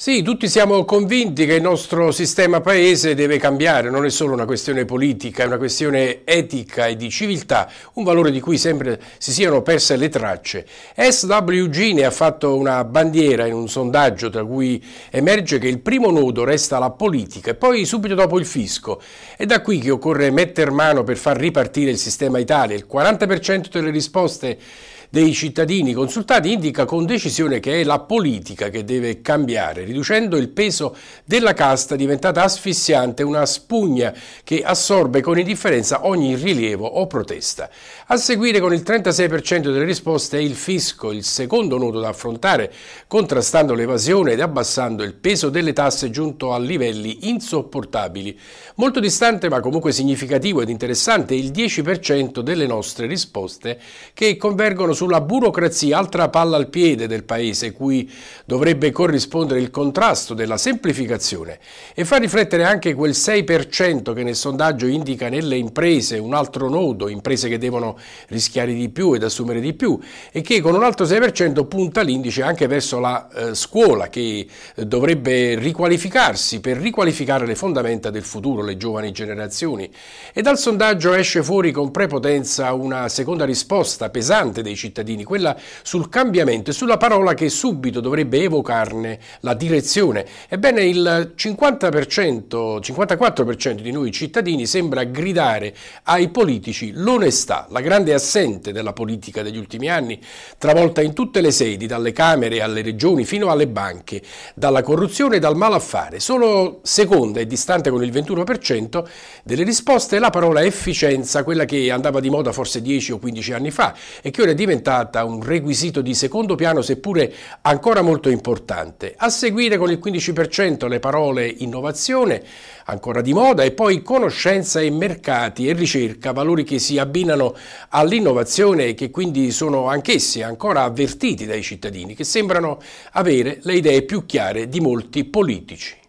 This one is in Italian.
Sì, tutti siamo convinti che il nostro sistema paese deve cambiare, non è solo una questione politica, è una questione etica e di civiltà, un valore di cui sempre si siano perse le tracce. SWG ne ha fatto una bandiera in un sondaggio tra cui emerge che il primo nodo resta la politica e poi subito dopo il fisco. È da qui che occorre metter mano per far ripartire il sistema Italia. Il 40% delle risposte dei cittadini consultati indica con decisione che è la politica che deve cambiare, riducendo il peso della casta diventata asfissiante, una spugna che assorbe con indifferenza ogni rilievo o protesta. A seguire con il 36% delle risposte è il fisco, il secondo nodo da affrontare, contrastando l'evasione ed abbassando il peso delle tasse giunto a livelli insopportabili. Molto distante ma comunque significativo ed interessante il 10% delle nostre risposte che convergono sulla burocrazia, altra palla al piede del Paese, cui dovrebbe corrispondere il contrasto della semplificazione e fa riflettere anche quel 6% che nel sondaggio indica nelle imprese un altro nodo, imprese che devono rischiare di più ed assumere di più e che con un altro 6% punta l'indice anche verso la eh, scuola che eh, dovrebbe riqualificarsi per riqualificare le fondamenta del futuro, le giovani generazioni. E dal sondaggio esce fuori con prepotenza una seconda risposta pesante dei cittadini cittadini, quella sul cambiamento e sulla parola che subito dovrebbe evocarne la direzione. Ebbene, il 50%, 54% di noi cittadini sembra gridare ai politici l'onestà, la grande assente della politica degli ultimi anni, travolta in tutte le sedi, dalle Camere alle Regioni fino alle banche, dalla corruzione e dal malaffare. Solo seconda e distante con il 21% delle risposte è la parola efficienza, quella che andava di moda forse 10 o 15 anni fa e che ora è diventata diventata un requisito di secondo piano seppure ancora molto importante. A seguire con il 15% le parole innovazione, ancora di moda, e poi conoscenza e mercati e ricerca, valori che si abbinano all'innovazione e che quindi sono anch'essi ancora avvertiti dai cittadini, che sembrano avere le idee più chiare di molti politici.